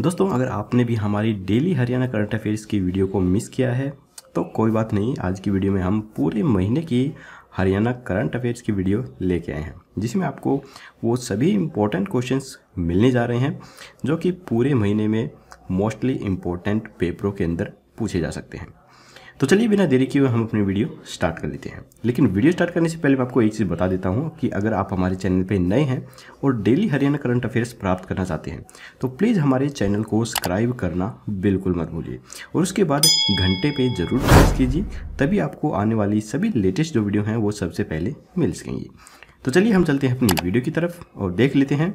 दोस्तों अगर आपने भी हमारी डेली हरियाणा करंट अफेयर्स की वीडियो को मिस किया है तो कोई बात नहीं आज की वीडियो में हम पूरे महीने की हरियाणा करंट अफेयर्स की वीडियो लेके आए हैं जिसमें आपको वो सभी इम्पोर्टेंट क्वेश्चंस मिलने जा रहे हैं जो कि पूरे महीने में मोस्टली इम्पोर्टेंट पेपरों के अंदर पूछे जा सकते हैं तो चलिए बिना देरी किए हम अपनी वीडियो स्टार्ट कर लेते हैं लेकिन वीडियो स्टार्ट करने से पहले मैं आपको एक चीज़ बता देता हूँ कि अगर आप हमारे चैनल पर नए हैं और डेली हरियाणा करंट अफेयर्स प्राप्त करना चाहते हैं तो प्लीज़ हमारे चैनल को सब्सक्राइब करना बिल्कुल मत भूलिए और उसके बाद घंटे पर ज़रूर प्रेस कीजिए तभी आपको आने वाली सभी लेटेस्ट जो वीडियो हैं वो सबसे पहले मिल सकेंगी तो चलिए हम चलते हैं अपनी वीडियो की तरफ और देख लेते हैं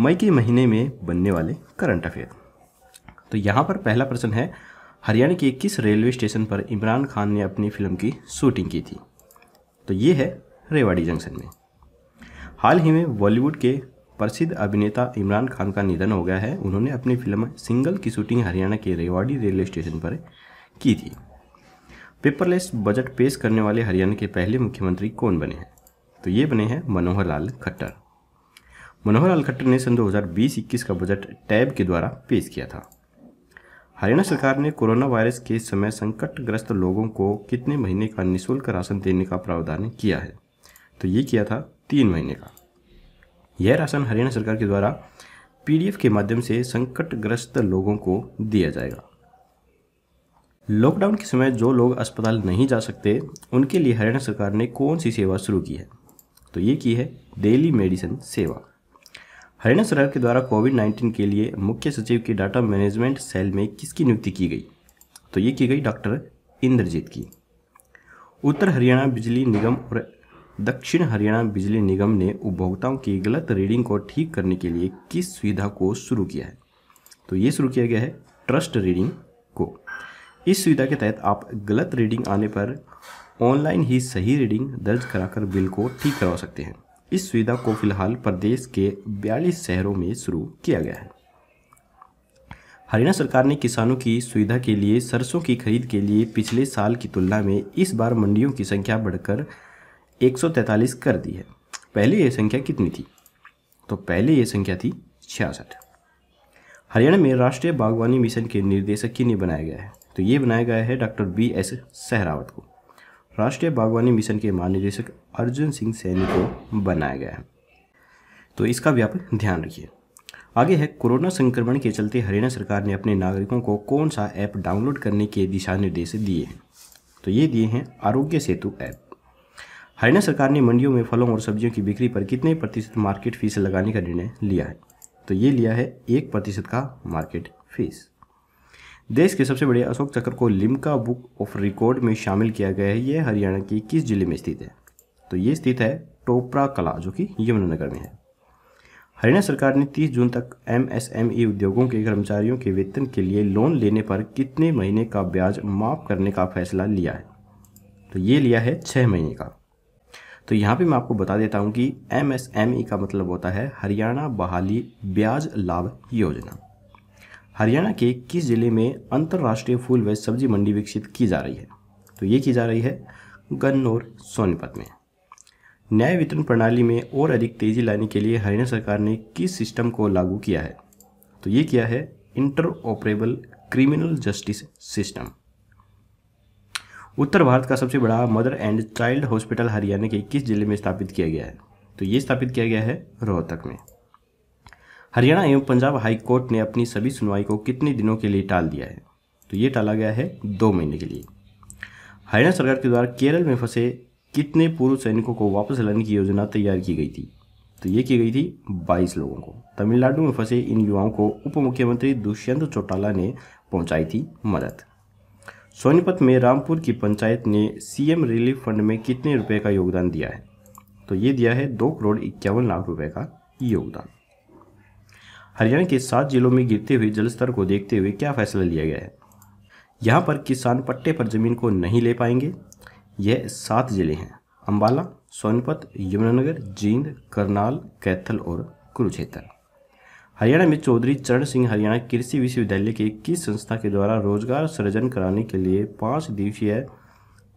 मई के महीने में बनने वाले करंट अफेयर तो यहाँ पर पहला प्रश्न है हरियाणा के किस रेलवे स्टेशन पर इमरान खान ने अपनी फिल्म की शूटिंग की थी तो ये है रेवाड़ी जंक्शन में हाल ही में बॉलीवुड के प्रसिद्ध अभिनेता इमरान खान का निधन हो गया है उन्होंने अपनी फिल्म सिंगल की शूटिंग हरियाणा के रेवाड़ी रेलवे स्टेशन पर की थी पेपरलेस बजट पेश करने वाले हरियाणा के पहले मुख्यमंत्री कौन बने हैं तो ये बने हैं मनोहर लाल खट्टर मनोहर लाल खट्टर ने सन दो 21 का बजट टैब के द्वारा पेश किया था हरियाणा सरकार ने कोरोना वायरस के समय संकटग्रस्त लोगों को कितने महीने का निःशुल्क राशन देने का प्रावधान किया है तो ये किया था तीन महीने का यह राशन हरियाणा सरकार के द्वारा पीडीएफ के माध्यम से संकटग्रस्त लोगों को दिया जाएगा लॉकडाउन के समय जो लोग अस्पताल नहीं जा सकते उनके लिए हरियाणा सरकार ने कौन सी सेवा शुरू की है तो ये की है डेली मेडिसिन सेवा हरियाणा सरकार के द्वारा कोविड 19 के लिए मुख्य सचिव की डाटा मैनेजमेंट सेल में किसकी नियुक्ति की गई तो ये की गई डॉक्टर इंद्रजीत की उत्तर हरियाणा बिजली निगम और दक्षिण हरियाणा बिजली निगम ने उपभोक्ताओं की गलत रीडिंग को ठीक करने के लिए किस सुविधा को शुरू किया है तो ये शुरू किया गया है ट्रस्ट रीडिंग को इस सुविधा के तहत आप गलत रीडिंग आने पर ऑनलाइन ही सही रीडिंग दर्ज कराकर बिल को ठीक करवा सकते हैं इस सुविधा को फिलहाल प्रदेश के बयालीस शहरों में शुरू किया गया है हरियाणा सरकार ने किसानों की सुविधा के लिए सरसों की खरीद के लिए पिछले साल की तुलना में इस बार मंडियों की संख्या बढ़कर 143 कर दी है पहले यह संख्या कितनी थी तो पहले यह संख्या थी छियासठ हरियाणा में राष्ट्रीय बागवानी मिशन के निर्देशक की ने बनाया गया है तो ये बनाया गया है डॉक्टर बी एस सहरावत को राष्ट्रीय बागवानी मिशन के महानिदेशक अर्जुन सिंह सैनी को बनाया गया है तो इसका व्यापक ध्यान रखिए आगे है कोरोना संक्रमण के चलते हरियाणा सरकार ने अपने नागरिकों को कौन सा ऐप डाउनलोड करने के दिशा निर्देश दिए हैं तो ये दिए हैं आरोग्य सेतु ऐप हरियाणा सरकार ने मंडियों में फलों और सब्जियों की बिक्री पर कितने प्रतिशत मार्केट फीस लगाने का निर्णय लिया है तो ये लिया है एक प्रतिशत का मार्केट फीस देश के सबसे बड़े अशोक चक्र को लिम्का बुक ऑफ रिकॉर्ड में शामिल किया गया है ये हरियाणा के किस जिले में स्थित है तो ये स्थित है टोपरा कला जो कि यमुनानगर में है हरियाणा सरकार ने 30 जून तक एमएसएमई उद्योगों के कर्मचारियों के वेतन के लिए लोन लेने पर कितने महीने का ब्याज माफ करने का फैसला लिया है तो ये लिया है छः महीने का तो यहाँ पे मैं आपको बता देता हूँ कि एमएसएमई का मतलब होता है हरियाणा बहाली ब्याज लाभ योजना हरियाणा के किस ज़िले में अंतर्राष्ट्रीय फूल व सब्जी मंडी विकसित की जा रही है तो ये की जा रही है गन्नौर सोनीपत में न्याय वितरण प्रणाली में और अधिक तेज़ी लाने के लिए हरियाणा सरकार ने किस सिस्टम को लागू किया है तो ये किया है interoperable criminal justice system उत्तर भारत का सबसे बड़ा mother and child hospital Haryana के किस जिले में स्थापित किया गया है तो ये स्थापित किया गया है रोहतक में हरियाणा एवं पंजाब हाई कोर्ट ने अपनी सभी सुनवाई को कितने दिनों के लिए टाल दिया है तो ये टाला गया है दो महीने के लिए हरियाणा सरकार के द्वारा केरल में फंसे कितने पूर्व सैनिकों को वापस लाने की योजना तैयार की गई थी तो ये की गई थी 22 लोगों को तमिलनाडु में फंसे इन युवाओं को उप मुख्यमंत्री दुष्यंत चौटाला ने पहुंचाई थी मदद सोनीपत में रामपुर की पंचायत ने सीएम रिलीफ फंड में कितने रुपए का योगदान दिया है तो ये दिया है दो करोड़ इक्यावन लाख रुपए का योगदान हरियाणा के सात जिलों में गिरते हुए जलस्तर को देखते हुए क्या फैसला लिया गया है यहाँ पर किसान पट्टे पर ज़मीन को नहीं ले पाएंगे यह सात ज़िले हैं अम्बाला सोनपत यमुनानगर जींद करनाल कैथल और कुरुक्षेत्र हरियाणा में चौधरी चरण सिंह हरियाणा कृषि विश्वविद्यालय के किस संस्था के द्वारा रोजगार सृजन कराने के लिए पाँच दिवसीय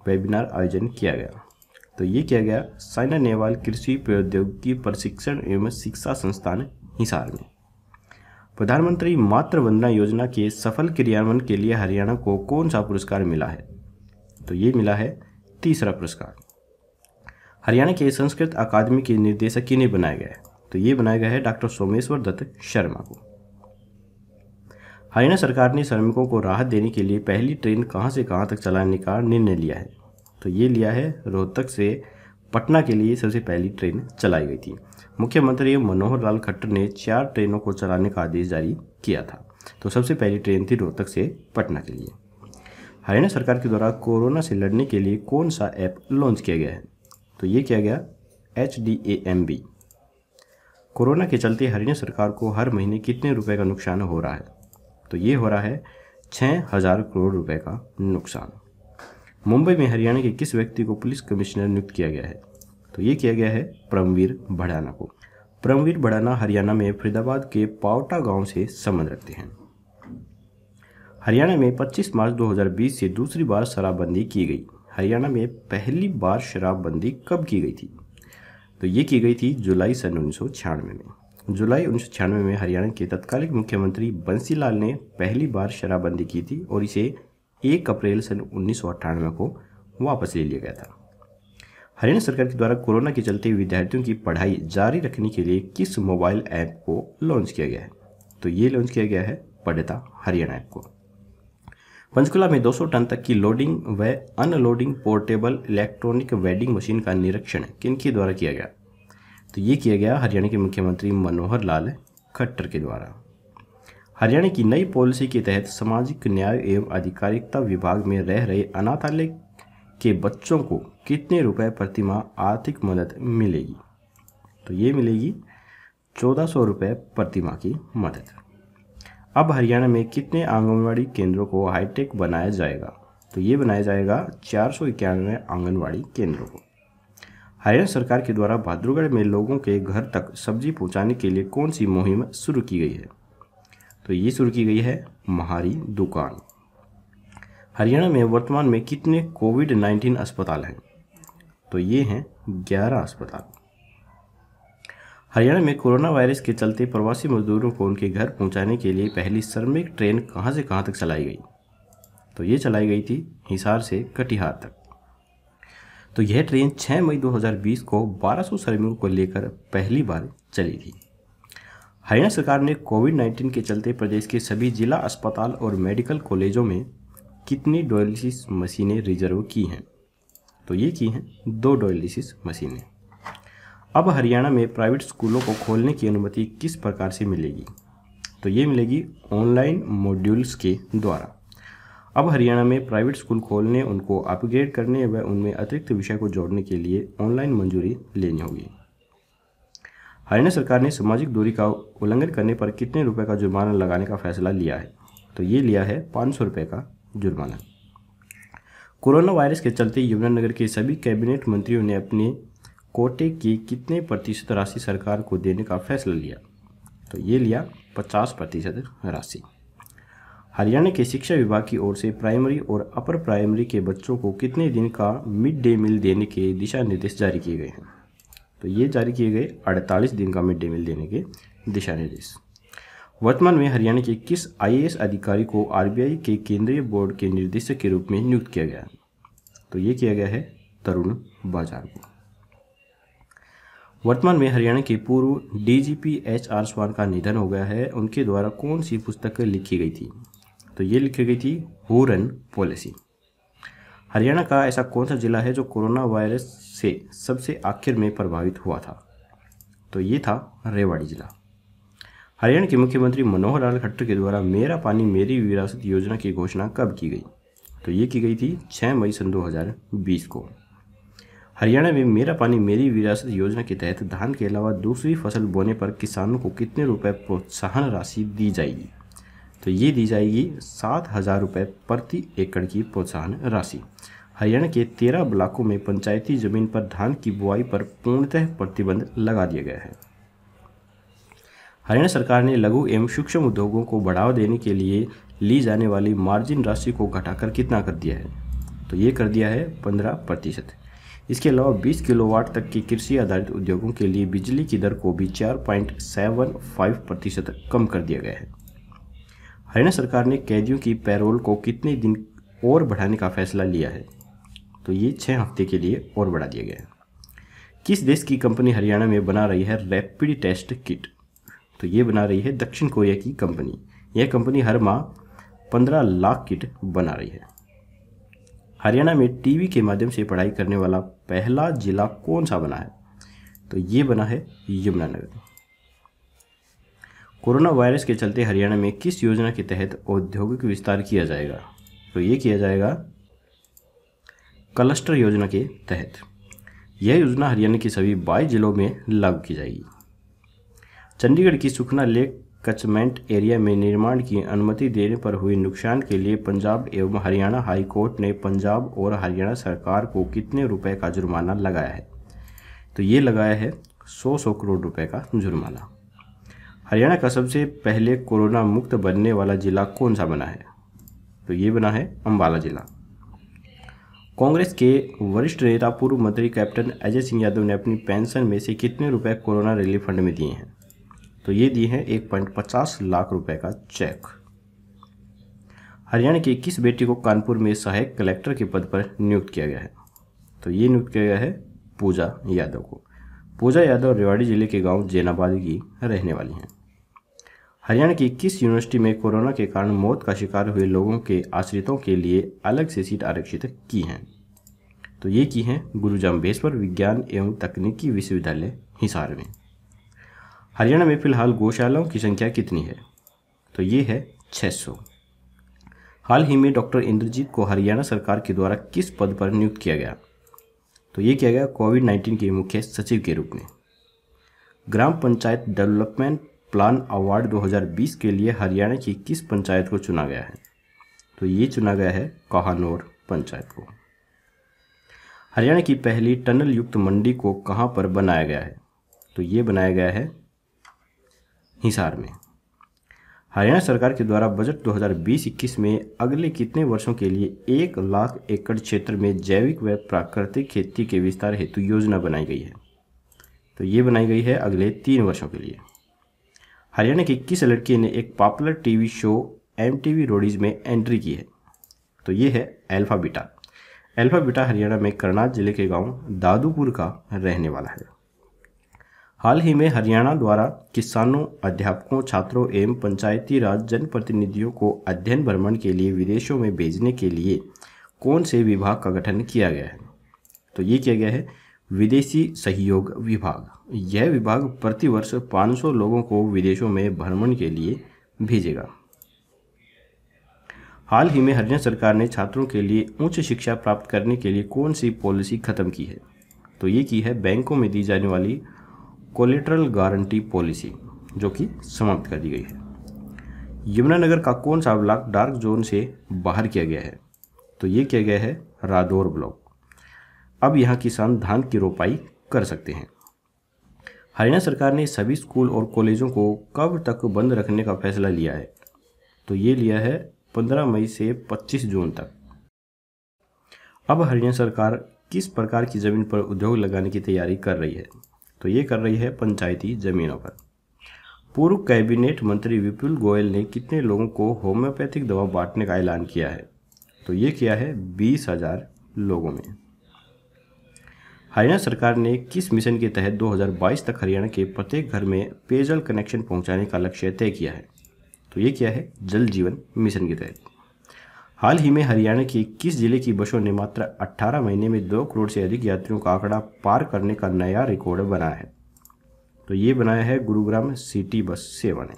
वेबिनार आयोजन किया गया तो ये किया गया साइना नेहवाल कृषि प्रौद्योगिकी प्रशिक्षण एवं शिक्षा संस्थान हिसार में प्रधानमंत्री मातृ वंदना योजना के सफल क्रियान्वयन के लिए हरियाणा को कौन सा पुरस्कार मिला है तो ये मिला है तीसरा पुरस्कार हरियाणा के संस्कृत अकादमी के निर्देशक किन्हें बनाया गया है तो ये बनाया गया है डॉक्टर सोमेश्वर दत्त शर्मा को हरियाणा सरकार ने श्रमिकों को राहत देने के लिए पहली ट्रेन कहां से कहां तक चलाने का निर्णय लिया है तो ये लिया है रोहतक से पटना के लिए सबसे पहली ट्रेन चलाई गई थी मुख्यमंत्री मनोहर लाल खट्टर ने चार ट्रेनों को चलाने का आदेश जारी किया था तो सबसे पहली ट्रेन थी रोहतक से पटना के लिए हरियाणा सरकार के द्वारा कोरोना से लड़ने के लिए कौन सा ऐप लॉन्च किया गया है तो ये किया गया H D A M B corona के चलते हरियाणा सरकार को हर महीने कितने रुपए का नुकसान हो रहा है तो ये हो रहा है छः हज़ार करोड़ रुपए का नुकसान मुंबई में हरियाणा के किस व्यक्ति को पुलिस कमिश्नर नियुक्त किया गया है तो ये किया गया है परमवीर भड़ाना को परमवीर भड़ाना हरियाणा में फरीदाबाद के पावटा गांव से संबंध रखते हैं हरियाणा में 25 मार्च 2020 से दूसरी बार शराबबंदी की गई हरियाणा में पहली बार शराबबंदी कब की गई थी तो ये की गई थी जुलाई सन उन्नीस में जुलाई उन्नीस में हरियाणा के तत्कालीन मुख्यमंत्री बंसीलाल ने पहली बार शराबबंदी की थी और इसे एक अप्रैल सन उन्नीस को वापस ले लिया गया था हरियाणा सरकार के द्वारा कोरोना के चलते विद्यार्थियों की पढ़ाई जारी रखने के लिए किस मोबाइल ऐप को लॉन्च किया गया है तो ये लॉन्च किया गया है पढ़ता हरियाणा ऐप को पंचकुला में 200 टन तक की लोडिंग व unloading portable electronic weighing machine का निरीक्षण किन के द्वारा किया गया तो ये किया गया हरियाणा के मुख्यमंत्री मनोहर लाल खट्टर के द्वारा हरियाणा की नई पॉलिसी के तहत सामाजिक न्याय एवं आधिकारिकता विभाग में रह रहे अनाथालय के बच्चों को कितने रुपए प्रति माह आर्थिक मदद मिलेगी तो ये मिलेगी चौदह सौ रुपये प्रति माह की मदद अब हरियाणा में कितने आंगनवाड़ी केंद्रों को हाईटेक बनाया जाएगा तो ये बनाया जाएगा चार सौ इक्यानवे आंगनबाड़ी केंद्रों को हरियाणा सरकार के द्वारा भाद्रगढ़ में लोगों के घर तक सब्जी पहुंचाने के लिए कौन सी मुहिम शुरू की गई है तो ये शुरू की गई है महारी दुकान हरियाणा में वर्तमान में कितने कोविड नाइन्टीन अस्पताल हैं तो ये हैं ग्यारह अस्पताल हरियाणा में कोरोना वायरस के चलते प्रवासी मजदूरों को उनके घर पहुंचाने के लिए पहली श्रमिक ट्रेन कहां से कहां तक चलाई गई तो ये चलाई गई थी हिसार से कटिहार तक तो यह ट्रेन 6 मई 2020 को 1200 श्रमिकों को लेकर पहली बार चली थी हरियाणा सरकार ने कोविड 19 के चलते प्रदेश के सभी जिला अस्पताल और मेडिकल कॉलेजों में कितनी डोयलिसिस मशीनें रिजर्व की हैं तो ये की हैं दो डोयलिसिस मशीनें अब हरियाणा में प्राइवेट स्कूलों को खोलने की अनुमति किस प्रकार से मिलेगी तो ये मिलेगी ऑनलाइन मॉड्यूल्स के द्वारा अब हरियाणा में प्राइवेट स्कूल खोलने उनको अपग्रेड करने व उनमें अतिरिक्त विषय को जोड़ने के लिए ऑनलाइन मंजूरी लेनी होगी हरियाणा सरकार ने सामाजिक दूरी का उल्लंघन करने पर कितने रुपए का जुर्माना लगाने का फैसला लिया है तो ये लिया है पाँच सौ रुपये का जुर्माना कोरोना वायरस के चलते यमुनानगर के सभी कैबिनेट मंत्रियों ने अपने कोटे की कितने प्रतिशत राशि सरकार को देने का फैसला लिया तो ये लिया 50 प्रतिशत राशि हरियाणा के शिक्षा विभाग की ओर से प्राइमरी और अपर प्राइमरी के बच्चों को कितने दिन का मिड डे मील देने के दिशा निर्देश जारी किए गए हैं तो ये जारी किए गए 48 दिन का मिड डे मील देने के दिशा निर्देश वर्तमान में हरियाणा के किस आई अधिकारी को आर के केंद्रीय बोर्ड के निर्देशक के रूप में नियुक्त किया गया तो ये किया गया है तरुण बाजार को वर्तमान में हरियाणा के पूर्व डीजीपी एच आर स्वान का निधन हो गया है उनके द्वारा कौन सी पुस्तक लिखी गई थी तो ये लिखी गई थी हुरन पॉलिसी हरियाणा का ऐसा कौन सा जिला है जो कोरोना वायरस से सबसे आखिर में प्रभावित हुआ था तो ये था रेवाड़ी जिला हरियाणा के मुख्यमंत्री मनोहर लाल खट्टर के द्वारा मेरा पानी मेरी विरासत योजना की घोषणा कब की गई तो ये की गई थी 6 मई सन 2020 को हरियाणा में मेरा पानी मेरी विरासत योजना के तहत धान के अलावा दूसरी फसल बोने पर किसानों को कितने रुपए प्रोत्साहन राशि दी जाएगी तो ये दी जाएगी सात हज़ार रुपये प्रति एकड़ की प्रोत्साहन राशि हरियाणा के तेरह ब्लॉकों में पंचायती जमीन पर धान की बुआई पर पूर्णतः प्रतिबंध लगा दिया गया है हरियाणा सरकार ने लघु एवं सूक्ष्म उद्योगों को बढ़ावा देने के लिए ली जाने वाली मार्जिन राशि को घटाकर कितना कर दिया है तो ये कर दिया है पंद्रह प्रतिशत इसके अलावा 20 किलोवाट तक के कृषि आधारित उद्योगों के लिए बिजली की दर को भी चार पॉइंट सेवन फाइव प्रतिशत कम कर दिया गया है हरियाणा सरकार ने कैदियों की पैरोल को कितने दिन और बढ़ाने का फैसला लिया है तो ये छः हफ्ते के लिए और बढ़ा दिया गया है किस देश की कंपनी हरियाणा में बना रही है रैपिड टेस्ट किट तो ये बना रही है दक्षिण कोरिया की कंपनी यह कंपनी हर माह पंद्रह लाख किट बना रही है हरियाणा में टीवी के माध्यम से पढ़ाई करने वाला पहला जिला कौन सा बना है तो ये बना है यमुनानगर कोरोना वायरस के चलते हरियाणा में किस योजना के तहत औद्योगिक विस्तार किया जाएगा तो ये किया जाएगा क्लस्टर योजना के तहत यह योजना हरियाणा के सभी बाईस जिलों में लागू की जाएगी चंडीगढ़ की सुखना लेक कचमेंट एरिया में निर्माण की अनुमति देने पर हुए नुकसान के लिए पंजाब एवं हरियाणा हाई कोर्ट ने पंजाब और हरियाणा सरकार को कितने रुपए का जुर्माना लगाया है तो ये लगाया है सौ सौ करोड़ रुपए का जुर्माना हरियाणा का सबसे पहले कोरोना मुक्त बनने वाला ज़िला कौन सा बना है तो ये बना है अम्बाला ज़िला कांग्रेस के वरिष्ठ नेता पूर्व मंत्री कैप्टन अजय सिंह यादव ने अपनी पेंशन में से कितने रुपए कोरोना रिलीफ फंड में दिए हैं तो ये दिए हैं एक पॉइंट पचास लाख रुपए का चेक हरियाणा की किस बेटी को कानपुर में सहायक कलेक्टर के पद पर नियुक्त किया गया है तो ये नियुक्त किया गया है पूजा यादव को पूजा यादव रेवाड़ी जिले के गांव जैनाबाद की रहने वाली हैं हरियाणा की किस यूनिवर्सिटी में कोरोना के कारण मौत का शिकार हुए लोगों के आश्रितों के लिए अलग से सीट आरक्षित की हैं तो ये की हैं गुरु जाम्बेश्वर विज्ञान एवं तकनीकी विश्वविद्यालय हिसार में हरियाणा में फिलहाल गौशालाओं की संख्या कितनी है तो ये है 600। हाल ही में डॉक्टर इंद्रजीत को हरियाणा सरकार के द्वारा किस पद पर नियुक्त किया गया तो ये किया गया कोविड 19 के मुख्य सचिव के रूप में gram panchayat development plan award 2020 के लिए हरियाणा की किस पंचायत को चुना गया है तो ये चुना गया है कहानोर पंचायत को हरियाणा की पहली टनल युक्त मंडी को कहाँ पर बनाया गया है तो ये बनाया गया है हिसार में हरियाणा सरकार के द्वारा बजट 2020-21 में अगले कितने वर्षों के लिए एक लाख एकड़ क्षेत्र में जैविक व प्राकृतिक खेती के विस्तार हेतु योजना बनाई गई है तो ये बनाई गई है अगले तीन वर्षों के लिए हरियाणा की किस लड़की ने एक popular TV show M T roadies में एंट्री की है तो ये है alpha beta alpha beta Haryana में करनाल जिले के गांव दादूपुर का रहने वाला है हाल ही में हरियाणा द्वारा किसानों अध्यापकों छात्रों एवं पंचायती राज जनप्रतिनिधियों को अध्ययन भ्रमण के लिए विदेशों में भेजने के लिए कौन से विभाग का गठन किया गया है तो ये किया गया है विदेशी सहयोग विभाग यह विभाग प्रतिवर्ष 500 लोगों को विदेशों में भ्रमण के लिए भेजेगा हाल ही में हरियाणा सरकार ने छात्रों के लिए उच्च शिक्षा प्राप्त करने के लिए कौन सी पॉलिसी खत्म की है तो ये की है बैंकों में दी जाने वाली कोलेट्रल गारंटी पॉलिसी जो कि समाप्त कर दी गई है यमुनानगर का कौन सा ब्लॉक डार्क जोन से बाहर किया गया है तो ये किया गया है रादौर ब्लॉक अब यहाँ किसान धान की रोपाई कर सकते हैं हरियाणा सरकार ने सभी स्कूल और कॉलेजों को कब तक बंद रखने का फैसला लिया है तो ये लिया है 15 मई से 25 जून तक अब हरियाणा सरकार किस प्रकार की ज़मीन पर उद्योग लगाने की तैयारी कर रही है तो ये कर रही है पंचायती ज़मीनों पर पूर्व कैबिनेट मंत्री विपुल गोयल ने कितने लोगों को होम्योपैथिक दवा बांटने का ऐलान किया है तो ये किया है बीस हज़ार लोगों में हरियाणा सरकार ने किस मिशन के तहत 2022 तक हरियाणा के प्रत्येक घर में पेयजल कनेक्शन पहुंचाने का लक्ष्य तय किया है तो ये किया है जल जीवन मिशन के तहत हाल ही में हरियाणा के इक्कीस जिले की बसों ने मात्र 18 महीने में दो करोड़ से अधिक यात्रियों का आंकड़ा पार करने का नया रिकॉर्ड बनाया है तो ये बनाया है गुरुग्राम सिटी बस सेवा ने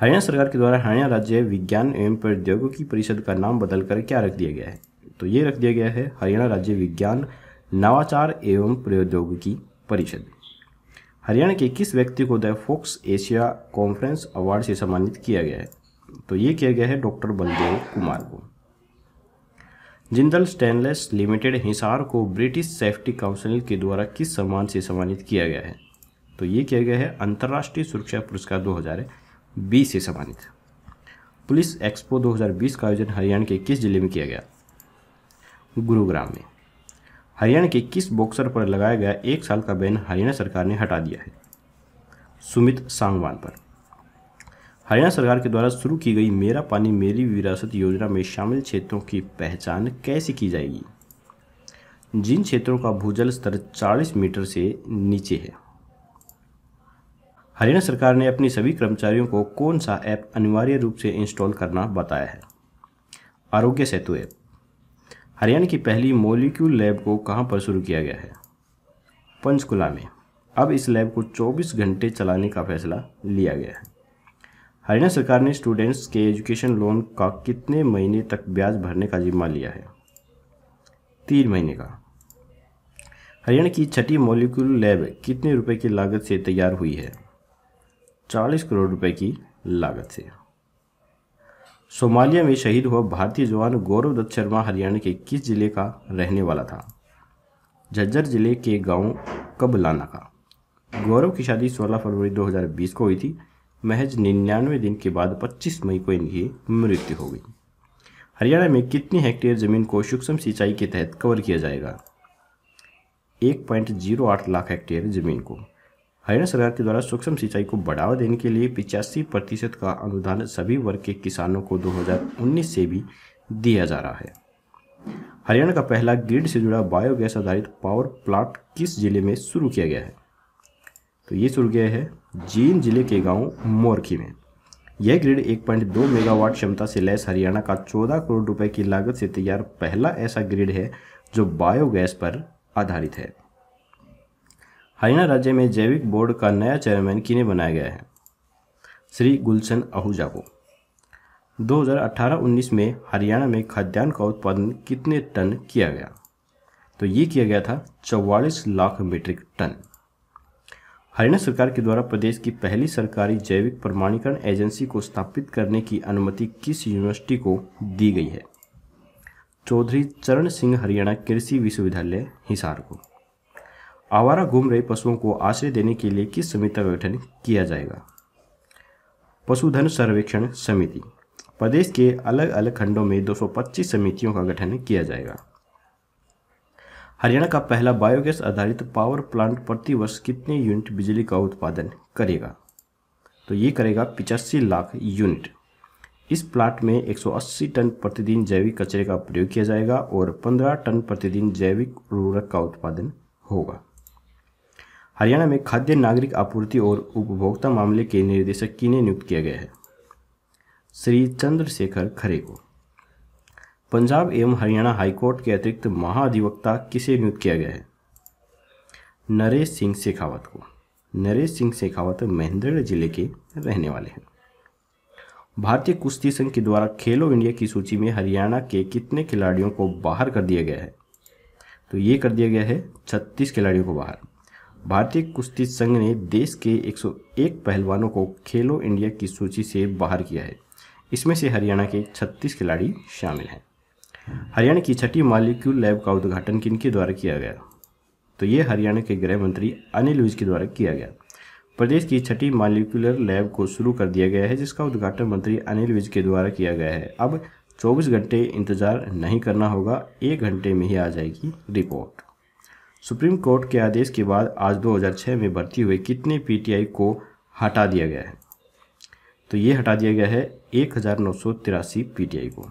हरियाणा सरकार के द्वारा हरियाणा राज्य विज्ञान एवं प्रौद्योगिकी परिषद का नाम बदलकर क्या रख दिया गया है तो ये रख दिया गया है हरियाणा राज्य विज्ञान नवाचार एवं प्रौद्योगिकी परिषद हरियाणा के किस व्यक्ति को the fox Asia conference award से सम्मानित किया गया है तो ये किया गया है डॉक्टर बलदेव कुमार को जिंदल स्टेनलेस लिमिटेड हिसार को ब्रिटिश सेफ्टी काउंसिल के द्वारा किस सम्मान से सम्मानित किया गया है तो ये किया गया है अंतर्राष्ट्रीय सुरक्षा पुरस्कार 2020 से सम्मानित पुलिस एक्सपो 2020 का आयोजन हरियाणा के किस जिले में किया गया गुरुग्राम में हरियाणा के किस बॉक्सर पर लगाया गया एक साल का बैन हरियाणा सरकार ने हटा दिया है सुमित सांगवान पर हरियाणा सरकार के द्वारा शुरू की गई मेरा पानी मेरी विरासत योजना में शामिल क्षेत्रों की पहचान कैसे की जाएगी जिन क्षेत्रों का भूजल स्तर 40 मीटर से नीचे है हरियाणा सरकार ने अपनी सभी कर्मचारियों को कौन सा ऐप अनिवार्य रूप से इंस्टॉल करना बताया है आरोग्य सेतु ऐप हरियाणा की पहली मोलिक्यूल लैब को कहां पर शुरू किया गया है पंचकुला में अब इस लैब को 24 घंटे चलाने का फैसला लिया गया है हरियाणा सरकार ने स्टूडेंट्स के एजुकेशन लोन का कितने महीने तक ब्याज भरने का जिम्मा लिया है तीन महीने का हरियाणा की छठी मॉलिक्यूल लैब कितने रुपए की लागत से तैयार हुई है चालीस करोड़ रुपए की लागत से सोमालिया में शहीद हुआ भारतीय जवान गौरव दत्त शर्मा हरियाणा के किस जिले का रहने वाला था झज्जर जिले के गांव कबलाना का गौरव की शादी 16 फरवरी 2020 को हुई थी महज निन्यानवे दिन के बाद 25 मई को इनकी मृत्यु हो गई हरियाणा में कितनी हेक्टेयर ज़मीन को सूक्ष्म सिंचाई के तहत कवर किया जाएगा 1.08 लाख हेक्टेयर ज़मीन को हरियाणा सरकार के द्वारा सूक्ष्म सिंचाई को बढ़ावा देने के लिए पिचासी प्रतिशत का अनुदान सभी वर्ग के किसानों को 2019 से भी दिया जा रहा है हरियाणा का पहला ग्रिड से जुड़ा बायोगैस आधारित पावर प्लांट किस जिले में शुरू किया गया है तो ये सुर गया है जींद जिले के गांव मोरखी में यह ग्रिड 1.2 मेगावाट क्षमता से लैस हरियाणा का 14 करोड़ रुपए की लागत से तैयार पहला ऐसा ग्रिड है जो बायोगैस पर आधारित है हरियाणा राज्य में जैविक बोर्ड का नया चेयरमैन किने बनाया गया है श्री गुलशन आहूजा को 2018-19 में हरियाणा में खाद्यान्न का उत्पादन कितने टन किया गया तो ये किया गया था चौवालीस लाख मीट्रिक टन हरियाणा सरकार के द्वारा प्रदेश की पहली सरकारी जैविक प्रमाणीकरण एजेंसी को स्थापित करने की अनुमति किस यूनिवर्सिटी को दी गई है चौधरी चरण सिंह हरियाणा कृषि विश्वविद्यालय हिसार को आवारा घूम रहे पशुओं को आश्रय देने के लिए किस समिति का गठन किया जाएगा पशुधन सर्वेक्षण समिति प्रदेश के अलग अलग खंडों में 225 समितियों का गठन किया जाएगा हरियाणा का पहला बायोगैस आधारित पावर प्लांट प्रति वर्ष कितने यूनिट बिजली का उत्पादन करेगा तो ये करेगा पिचासी लाख यूनिट इस प्लांट में 180 टन प्रतिदिन जैविक कचरे का प्रयोग किया जाएगा और 15 टन प्रतिदिन जैविक उर्वरक का उत्पादन होगा हरियाणा में खाद्य नागरिक आपूर्ति और उपभोक्ता मामले के निर्देशक किन्हें नियुक्त किया गया है श्री चंद्रशेखर खरे को पंजाब एवं हरियाणा हाईकोर्ट के अतिरिक्त महाधिवक्ता किसे नियुक्त किया गया है नरेश सिंह शेखावत को नरेश सिंह शेखावत महेंद्रगढ़ जिले के रहने वाले हैं भारतीय कुश्ती संघ के द्वारा खेलो इंडिया की सूची में हरियाणा के कितने खिलाड़ियों को बाहर कर दिया गया है तो ये कर दिया गया है छत्तीस खिलाड़ियों को बाहर भारतीय कुश्ती संघ ने देश के 101 पहलवानों को खेलो इंडिया की सूची से बाहर किया है इसमें से हरियाणा के 36 खिलाड़ी शामिल हैं हरियाणा की छठी मालिक्यूल लैब का उद्घाटन किनके द्वारा किया गया तो ये हरियाणा के गृह मंत्री अनिल विज के द्वारा किया गया प्रदेश की छठी मालिकुलर लैब को शुरू कर दिया गया है जिसका उद्घाटन मंत्री अनिल विज के द्वारा किया गया है अब 24 घंटे इंतजार नहीं करना होगा एक घंटे में ही आ जाएगी रिपोर्ट सुप्रीम कोर्ट के आदेश के बाद आज 2006 में भर्ती हुए कितने पीटीआई को हटा दिया गया है तो ये हटा दिया गया है एक हज़ार नौ सौ तिरासी पीटीआई को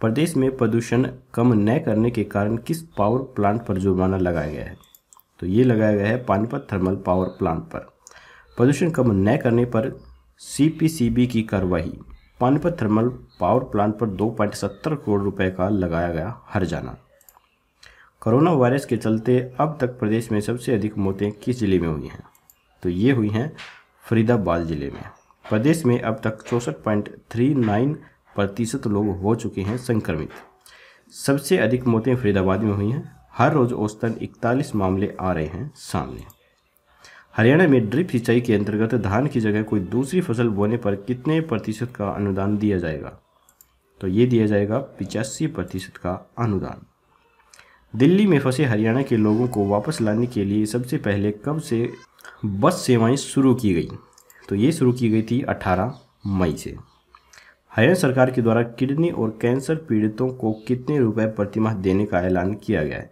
प्रदेश में प्रदूषण कम न करने के कारण किस पावर प्लांट पर जुर्माना लगाया गया है तो ये लगाया गया है पानीपत थर्मल पावर प्लांट पर प्रदूषण कम न करने पर सीपीसीबी की कार्रवाई पानीपत थर्मल पावर प्लांट पर दो पॉइंट सत्तर करोड़ रुपए का लगाया गया जाना कोरोना वायरस के चलते अब तक प्रदेश में सबसे अधिक मौतें किस जिले में हुई हैं तो ये हुई हैं फरीदाबाद ज़िले में प्रदेश में अब तक चौंसठ पॉइंट थ्री नाइन प्रतिशत लोग हो चुके हैं संक्रमित सबसे अधिक मौतें फरीदाबाद में हुई हैं हर रोज औसतन 41 मामले आ रहे हैं सामने हरियाणा में ड्रिप सिंचाई के अंतर्गत धान की जगह कोई दूसरी फसल बोने पर कितने प्रतिशत का अनुदान दिया जाएगा तो ये दिया जाएगा पिचासी प्रतिशत का अनुदान दिल्ली में फंसे हरियाणा के लोगों को वापस लाने के लिए सबसे पहले कब से बस सेवाएं शुरू की गई तो ये शुरू की गई थी 18 मई से हरियाणा सरकार के द्वारा किडनी और कैंसर पीड़ितों को कितने रुपए प्रतिमाह देने का ऐलान किया गया है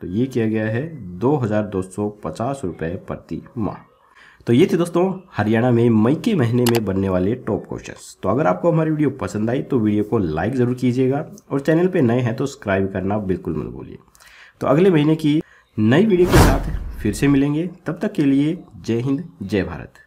तो ये किया गया है दो हज़ार दो सौ पचास रुपये प्रति माह तो ये थे दोस्तों हरियाणा में मई के महीने में बनने वाले टॉप क्वेश्चंस तो अगर आपको हमारी वीडियो पसंद आई तो वीडियो को लाइक ज़रूर कीजिएगा और चैनल पे नए हैं तो सब्सक्राइब करना बिल्कुल मत भूलिए तो अगले महीने की नई वीडियो के साथ फिर से मिलेंगे तब तक के लिए जय हिंद जय भारत